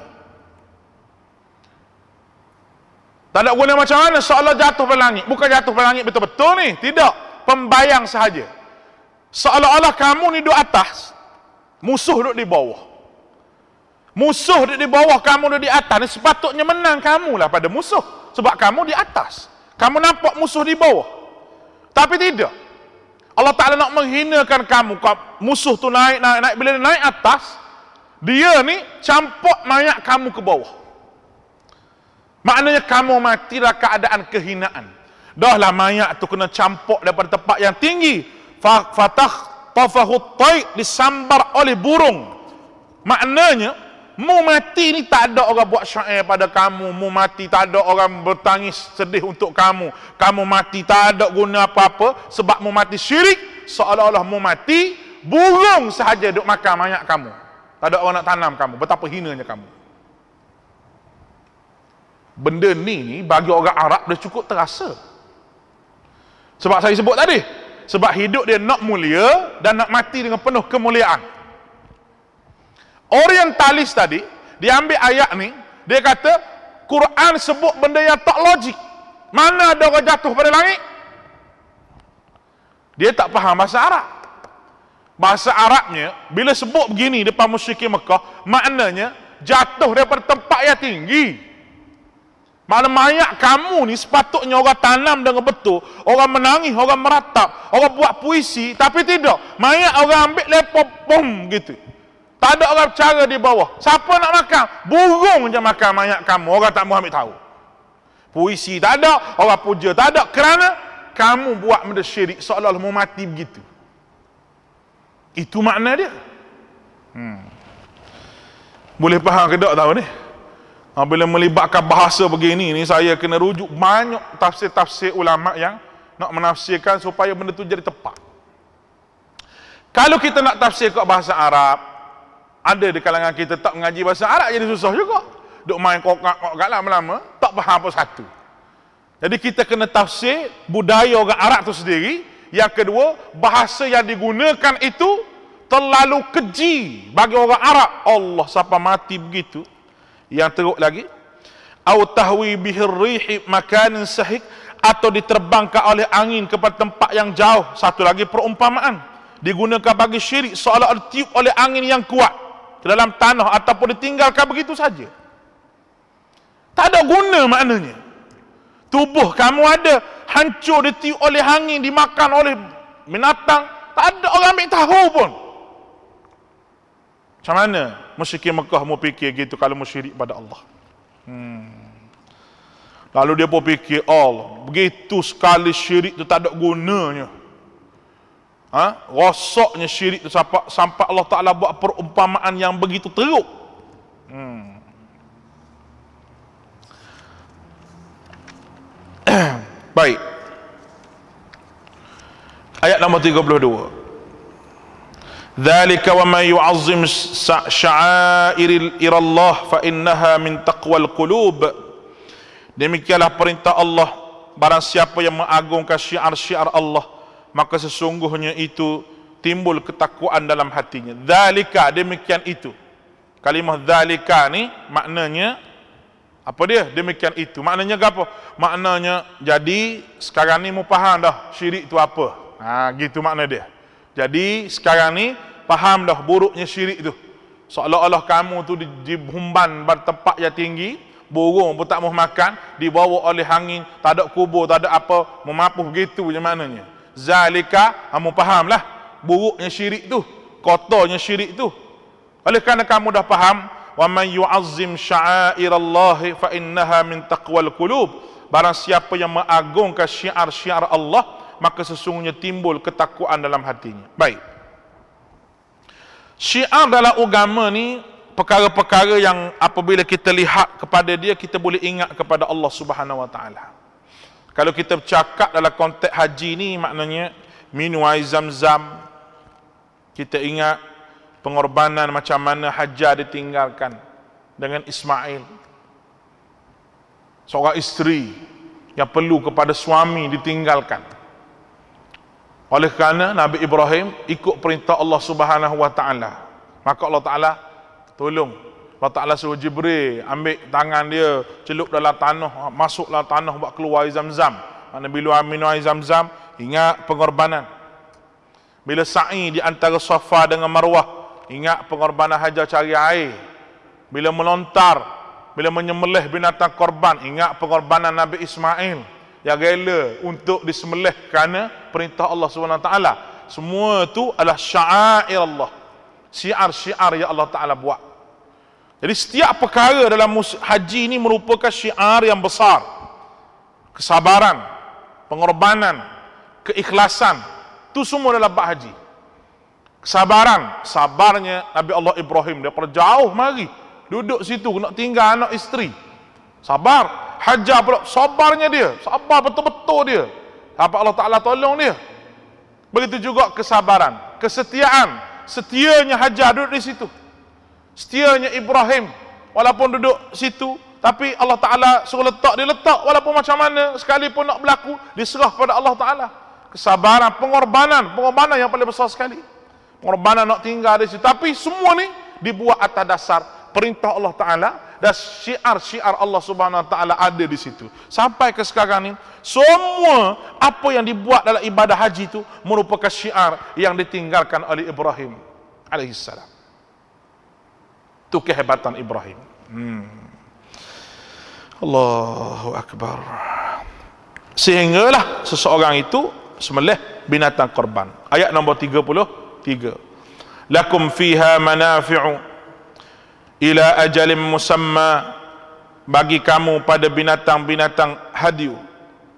Tak ada guna macam mana? Seolah jatuh pada langit. Bukan jatuh pada langit betul-betul ni. Tidak. Pembayang sahaja. Seolah-olah kamu ni duduk atas, musuh duduk di bawah. Musuh dia di bawah, kamu dia di atas. Ini sepatutnya menang kamu lah pada musuh. Sebab kamu di atas. Kamu nampak musuh di bawah. Tapi tidak. Allah Ta'ala nak menghinakan kamu. Musuh tu naik, naik, naik. Bila dia naik atas, dia ni campak mayat kamu ke bawah. Maknanya kamu mati dalam keadaan kehinaan. Dahlah mayat tu kena campak daripada tempat yang tinggi. Fatah tafahut taik disambar oleh burung. Maknanya, Mu mati ni tak ada orang buat syair pada kamu. Mu mati tak ada orang bertangis sedih untuk kamu. Kamu mati tak ada guna apa-apa. Sebab mu mati syirik. Seolah-olah mu mati. Burung sahaja duk makan mayat kamu. Tak ada orang nak tanam kamu. Betapa hinanya kamu. Benda ni bagi orang Arab dia cukup terasa. Sebab saya sebut tadi. Sebab hidup dia nak mulia dan nak mati dengan penuh kemuliaan orientalis tadi dia ambil ayat ni dia kata Quran sebut benda yang tak logik mana ada orang jatuh pada langit dia tak faham bahasa Arab bahasa Arabnya bila sebut begini depan musyrikin Mekah maknanya jatuh daripada tempat yang tinggi mana mayat kamu ni sepatutnya orang tanam dengan betul orang menangis, orang meratap orang buat puisi, tapi tidak mayat orang ambil lepas, pom, gitu tak ada orang bercara di bawah. Siapa nak makan? Burung je makan mayat kamu. Orang tak mau ambil tahu. Puisi tak ada. Orang puja tak ada. Kerana kamu buat benda syirik seolah-olah mau mati begitu. Itu makna dia. Hmm. Boleh faham ke tak tahu ni? Ha, bila melibatkan bahasa begini ni saya kena rujuk banyak tafsir-tafsir ulama yang nak menafsirkan supaya benda tu jadi tepat. Kalau kita nak tafsir ke bahasa Arab, ada di kalangan kita tak mengaji bahasa Arab jadi susah juga. Duk main kokak-kokak kok, lama-lama, tak faham apa satu. Jadi kita kena tafsir budaya orang Arab tu sendiri. Yang kedua, bahasa yang digunakan itu terlalu keji bagi orang Arab. Allah siapa mati begitu. Yang teruk lagi. Au tahwi bihir rihi makanin sahik atau diterbangkan oleh angin ke tempat yang jauh. Satu lagi perumpamaan. Digunakan bagi syirik seolah-olah tiup oleh angin yang kuat ke dalam tanah ataupun ditinggalkan begitu saja. Tak ada guna maknanya. Tubuh kamu ada hancur ditiup oleh angin, dimakan oleh binatang, tak ada orang ambil tahu pun. Macam mana musyrik Mekah mau fikir gitu kalau musyrik pada Allah? Hmm. Lalu dia pun fikir, Allah, oh, begitu sekali syirik itu tak ada gunanya ha? rosaknya syirik tu sampai, sampai Allah Ta'ala buat perumpamaan yang begitu teruk hmm. baik ayat nombor 32 ذلك ومن يعظم شعائر إلى الله فإنها من تقوى القلوب demikianlah perintah Allah barang siapa yang mengagungkan syiar-syiar Allah maka sesungguhnya itu timbul ketakuan dalam hatinya. Zalika demikian itu. Kalimah zalika ni maknanya apa dia? Demikian itu. Maknanya apa? Maknanya jadi sekarang ni mu faham dah syirik itu apa. Ha gitu makna dia. Jadi sekarang ni faham dah buruknya syirik itu. Seolah-olah kamu tu di, di humban bertempat yang tinggi, burung pun tak mau makan, dibawa oleh angin, tak ada kubur, tak ada apa, memapuh gitu. je maknanya zalika kamu ah, fahamlah buruknya syirik tu kotornya syirik tu oleh kerana kamu dah faham wa man yu'azzim sya'airallah fa innaha min taqwal qulub barang siapa yang mengagungkan syiar-syiar Allah maka sesungguhnya timbul ketakwaan dalam hatinya baik syiar dalam agama ni perkara-perkara yang apabila kita lihat kepada dia kita boleh ingat kepada Allah Subhanahu wa taala kalau kita bercakap dalam konteks haji ni maknanya minu zam zam. Kita ingat pengorbanan macam mana hajar ditinggalkan dengan Ismail. Seorang isteri yang perlu kepada suami ditinggalkan. Oleh kerana Nabi Ibrahim ikut perintah Allah Subhanahu Wa Taala, maka Allah Taala tolong Allah Ta'ala suruh Jibril ambil tangan dia celup dalam tanah ah, masuklah tanah buat keluar air zam-zam Maksudnya, bila air minum air zam-zam ingat pengorbanan bila sa'i di antara sofa dengan marwah ingat pengorbanan haja cari air bila melontar bila menyemelih binatang korban ingat pengorbanan Nabi Ismail yang rela untuk disemelih kerana perintah Allah SWT semua itu adalah syair Allah syiar-syiar yang Allah Ta'ala buat jadi setiap perkara dalam haji ini merupakan syiar yang besar. Kesabaran, pengorbanan, keikhlasan, itu semua dalam bab haji. Kesabaran, sabarnya Nabi Allah Ibrahim dia perjauh mari duduk situ nak tinggal anak isteri. Sabar, hajar pula sabarnya dia, sabar betul-betul dia. Apa Allah Taala tolong dia. Begitu juga kesabaran, kesetiaan, setianya hajar duduk di situ setianya Ibrahim walaupun duduk situ tapi Allah Ta'ala suruh letak dia letak walaupun macam mana sekalipun nak berlaku diserah pada Allah Ta'ala kesabaran, pengorbanan pengorbanan yang paling besar sekali pengorbanan nak tinggal di situ tapi semua ni dibuat atas dasar perintah Allah Ta'ala dan syiar-syiar Allah Subhanahu Wa Ta'ala ada di situ sampai ke sekarang ni semua apa yang dibuat dalam ibadah haji itu merupakan syiar yang ditinggalkan oleh Ibrahim alaihissalam itu kehebatan Ibrahim. Hmm. Allahu Akbar. Sehinggalah seseorang itu semelih binatang korban. Ayat nombor 33. Lakum fiha manafi'u ila ajalim musamma bagi kamu pada binatang-binatang hadiu.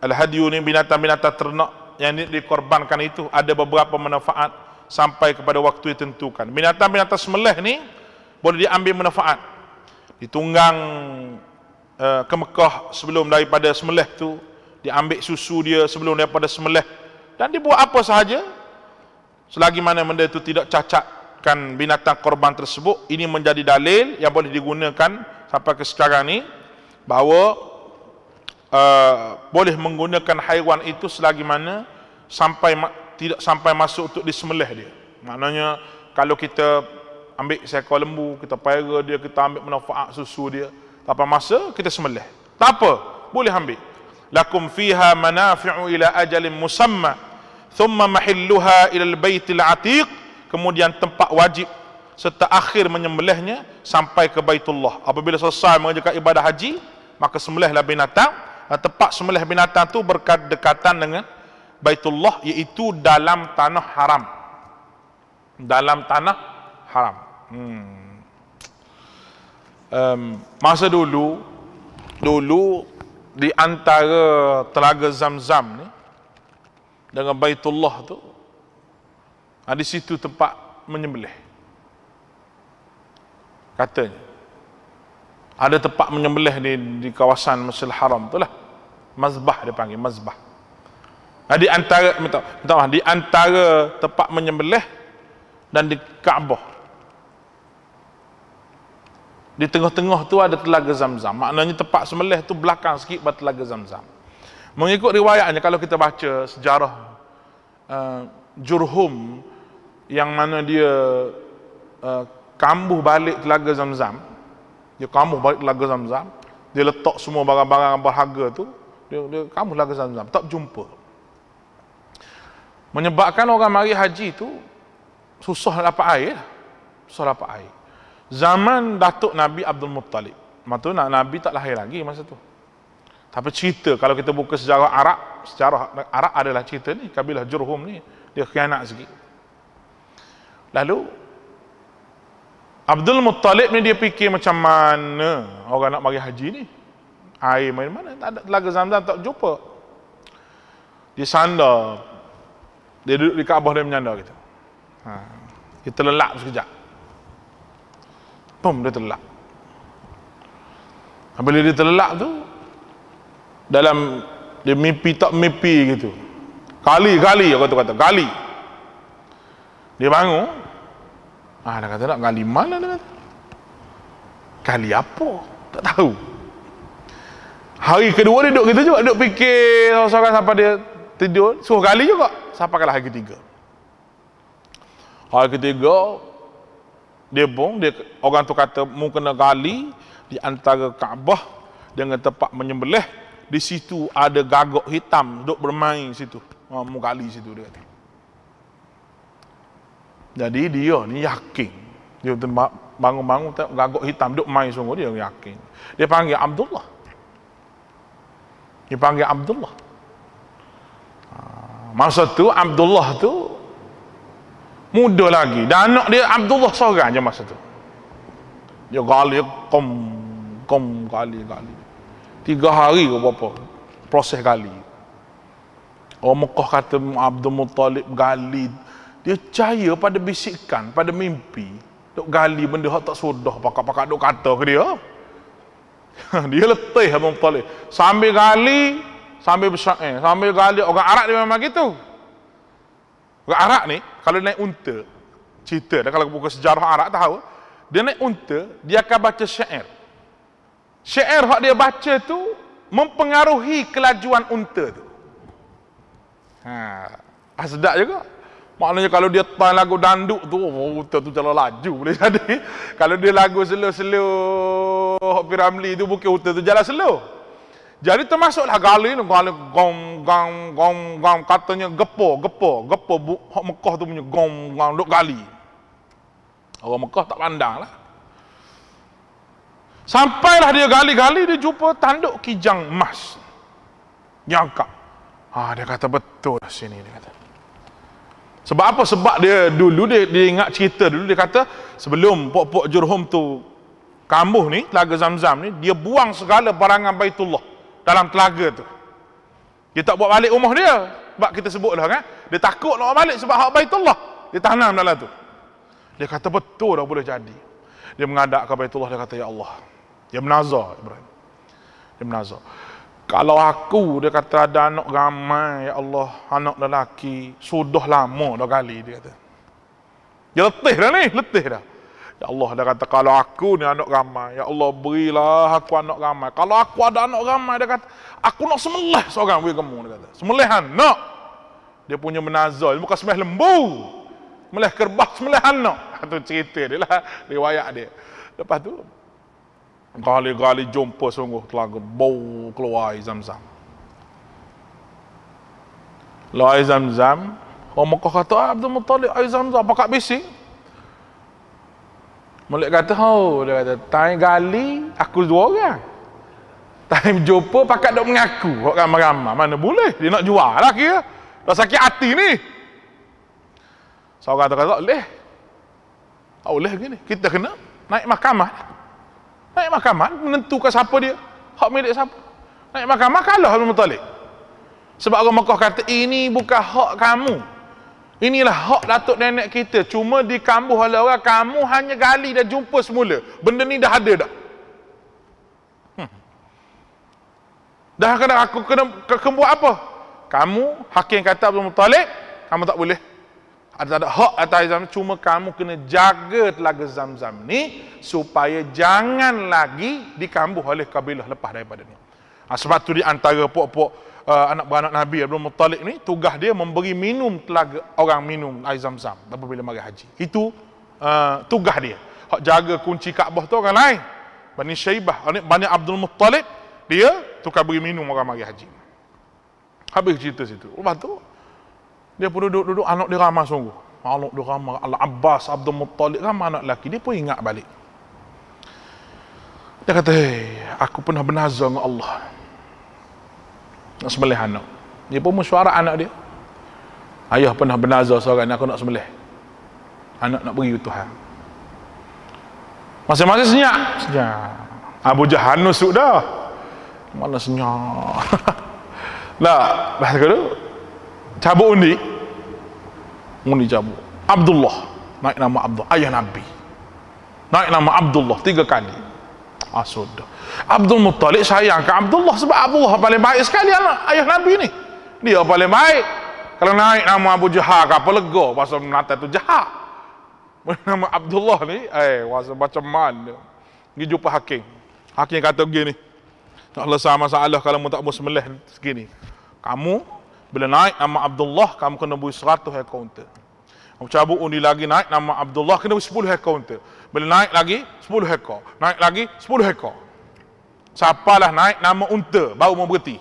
Al-hadiu ni binatang-binatang ternak yang dikorbankan itu ada beberapa manfaat sampai kepada waktu yang tentukan. Binatang-binatang semelih ni boleh diambil manfaat ditunggang uh, ke Mekah sebelum daripada semelih tu diambil susu dia sebelum daripada semelih dan dibuat apa sahaja selagi mana benda itu tidak cacatkan binatang korban tersebut ini menjadi dalil yang boleh digunakan sampai ke sekarang ni bahawa uh, boleh menggunakan haiwan itu selagi mana sampai tidak sampai masuk untuk disemelih dia maknanya kalau kita ambil seekor lembu, kita pera dia, kita ambil manfaat susu dia. Tak apa masa, kita semelih. Tak apa, boleh ambil. Lakum fiha manafi'u ila ajalin musamma, thumma mahilluha ila al al atiq, kemudian tempat wajib, serta akhir menyembelihnya sampai ke Baitullah. Apabila selesai mengerjakan ibadah haji, maka sembelihlah binatang. Dan tempat sembelih binatang itu berdekatan dengan Baitullah, iaitu dalam tanah haram. Dalam tanah haram. Hmm. Um, masa dulu, dulu di antara telaga Zam-Zam ni dengan Baitullah tu, ada ah, situ tempat menyembelih. Katanya. Ada tempat menyembelih di, di kawasan masjid Haram tu lah. Mazbah dia panggil, mazbah. Nah, di antara, minta, minta, di antara tempat menyembelih dan di Kaabah di tengah-tengah tu ada telaga zam-zam maknanya tempat semelih tu belakang sikit buat telaga zam-zam mengikut riwayatnya kalau kita baca sejarah uh, jurhum yang mana dia uh, kambuh balik telaga zam-zam dia kambuh balik telaga zam-zam dia letak semua barang-barang berharga tu dia, dia kambuh telaga zam-zam tak jumpa menyebabkan orang mari haji tu susah dapat air lah. susah dapat air zaman datuk Nabi Abdul Muttalib. Masa nak Nabi tak lahir lagi masa tu. Tapi cerita kalau kita buka sejarah Arab, sejarah Arab adalah cerita ni kabilah Jurhum ni dia khianat sikit. Lalu Abdul Muttalib ni dia fikir macam mana orang nak bagi haji ni? Air main mana? Tak ada telaga zam tak jumpa. Dia sandar. Dia duduk di Kaabah dia menyandar kita. Ha. Kita lelap sekejap. Om dia terlelak bila dia terlelak tu dalam dia mimpi tak mimpi gitu kali kali aku tu kata kali dia bangun ah dia kata nak kali mana dia kata kali apa tak tahu hari kedua dia duduk gitu juga duduk fikir seorang sampai dia tidur suruh kali juga sampai kalah hari ketiga hari ketiga dia bong dia orang tu kata mu kena gali di antara Kaabah dengan tempat menyembelih di situ ada gagak hitam duk bermain situ ha, mu gali situ dia kata jadi dia ni yakin dia tembak bangun-bangun tak gagak hitam duk main sungguh dia yakin dia panggil Abdullah dia panggil Abdullah ah, masa tu Abdullah tu muda lagi dan anak dia Abdullah seorang je masa tu dia gali kom kom gali gali tiga hari ke apa proses gali orang Mekah kata Abdul Muttalib gali dia percaya pada bisikan pada mimpi untuk gali benda hak tak sudah pakak-pakak duk kata ke dia dia letih Abdul Muttalib sambil gali sambil bersyair eh, sambil gali orang Arab dia memang gitu Orang Arab ni, kalau naik unta, cerita dah kalau buku sejarah Arab tahu, dia naik unta, dia akan baca syair. Syair yang dia baca tu, mempengaruhi kelajuan unta tu. Ha, asdak ah, juga. Maknanya kalau dia tuan lagu danduk tu, oh, unta tu jalan laju boleh jadi. kalau dia lagu slow-slow, Hak Piramli tu, bukan unta tu jalan slow. Jadi termasuklah gali ni gali gong gong gong gong katanya gepo gepo gepo bu hok Mekah tu punya gong gong duk gali. Orang Mekah tak pandang lah. Sampailah dia gali-gali dia jumpa tanduk kijang emas. Yang kak. Ha, dia kata betul lah sini dia kata. Sebab apa? Sebab dia dulu dia, dia ingat cerita dulu dia kata sebelum pok-pok jurhum tu kambuh ni, telaga zam ni, dia buang segala barangan Baitullah dalam telaga tu. Dia tak buat balik rumah dia. Sebab kita sebut lah kan. Dia takut nak balik sebab hak baitullah. Dia tanam dalam tu. Dia kata betul dah boleh jadi. Dia mengadak ke baitullah. Dia kata ya Allah. Dia menazah Ibrahim. Dia menazah. Kalau aku, dia kata ada anak ramai, ya Allah, anak lelaki, sudah lama dah kali, dia kata. Dia letih dah ni, letih dah. Ya Allah dia kata kalau aku ni anak ramai, ya Allah berilah aku anak ramai. Kalau aku ada anak ramai dia kata aku nak semelih seorang we kamu dia kata. Semelihan nak. Dia punya menazal bukan semelih lembu. Semelih kerbau semelih anak. Itu cerita dia lah riwayat dia. Lepas tu gali-gali jumpa sungguh telaga bau keluar air zam-zam. Lo zam-zam, orang Mekah kata, ah, Abdul Muttalib, air zam-zam, apa kat bising? Malik kata, oh, dia kata, time gali, aku dua orang. Time jumpa, pakat dok mengaku. Kau ramah-ramah, mana boleh? Dia nak jual lah kira. Dah sakit hati ni. Seorang tu kata, boleh. Tak oh, boleh gini. Kita kena naik mahkamah. Naik mahkamah, menentukan siapa dia. Hak milik siapa. Naik mahkamah, kalah Abdul Muttalib. Sebab orang Mekah kata, ini bukan hak kamu. Inilah hak datuk nenek kita. Cuma dikambuh oleh orang, kamu hanya gali dan jumpa semula. Benda ni dah ada dah. Hmm. Dah kena aku kena, kembuh apa? Kamu, hakim kata Abdul Muttalib, kamu tak boleh. Ada tak ada hak atas air zam Cuma kamu kena jaga telaga zam-zam ni supaya jangan lagi dikambuh oleh kabilah lepas daripada ni. Ha, sebab tu di antara puak-puak uh, ah, anak beranak Nabi Abdul Muttalib ni tugas dia memberi minum telaga orang minum air zam-zam apabila mari haji. Itu uh, tugas dia. Hak jaga kunci Kaabah tu orang lain. Bani Syaibah, Bani Abdul Muttalib dia tukar beri minum orang mari haji. Habis cerita situ. Lepas tu dia pun duduk-duduk anak dia ramah sungguh. Anak dia ramah Al-Abbas Abdul Muttalib ramah anak lelaki dia pun ingat balik. Dia kata, hey, aku pernah bernazar dengan Allah nak sembelih anak dia pun mesyuarat anak dia ayah pernah bernazar seorang aku nak sembelih anak nak pergi ke Tuhan masa-masa senyap senyap Abu Jahan nusuk dah mana senyap Nah, lah tu cabut undi undi cabut Abdullah naik nama Abdullah ayah Nabi naik nama Abdullah tiga kali Ah sudah. Abdul Muttalib sayang ke Abdullah sebab Abdullah paling baik sekali anak ayah Nabi ni. Dia paling baik. Kalau naik nama Abu Jahal ke apa lega pasal menata tu Jahal. Nama Abdullah ni eh wasa macam mana. ni jumpa hakim. Hakim kata begini. Tak ya sama masalah kalau mu tak bersembelih segini. Kamu bila naik nama Abdullah kamu kena buat 100 ekor unta. Abu Cabu undi lagi naik nama Abdullah kena buat 10 ekor unta. Bila naik lagi 10 ekor. Naik lagi 10 ekor. Siapalah naik nama unta baru mau berhenti.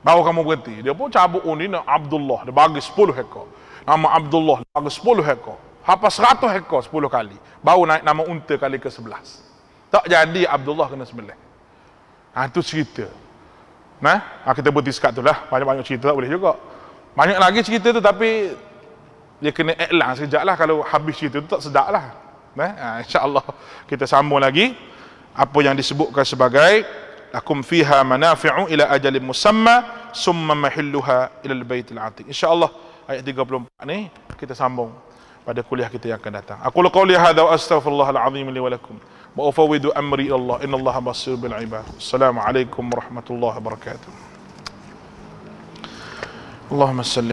Baru kamu berhenti. Dia pun cabut undi oh, nak Abdullah. Dia bagi 10 ekor. Nama Abdullah dia bagi 10 ekor. Apa 100 ekor 10 kali. Baru naik nama unta kali ke 11. Tak jadi Abdullah kena sembelih. Ha, itu cerita. Nah, ha, kita berhenti sekat tu lah. Banyak-banyak cerita tak boleh juga. Banyak lagi cerita tu tapi dia kena add lah sekejap lah kalau habis cerita tu tak sedap lah Nah, eh? ha, insyaAllah kita sambung lagi apa yang disebutkan sebagai akum fiha manafi'u ila ajalim musamma summa mahilluha ila al-baitil atiq insyaAllah ayat 34 ni kita sambung pada kuliah kita yang akan datang aku lakau lihada wa astaghfirullahal azim li walakum wa ufawidu amri Allah inna Allah basir bil ibad assalamualaikum warahmatullahi wabarakatuh Allahumma salli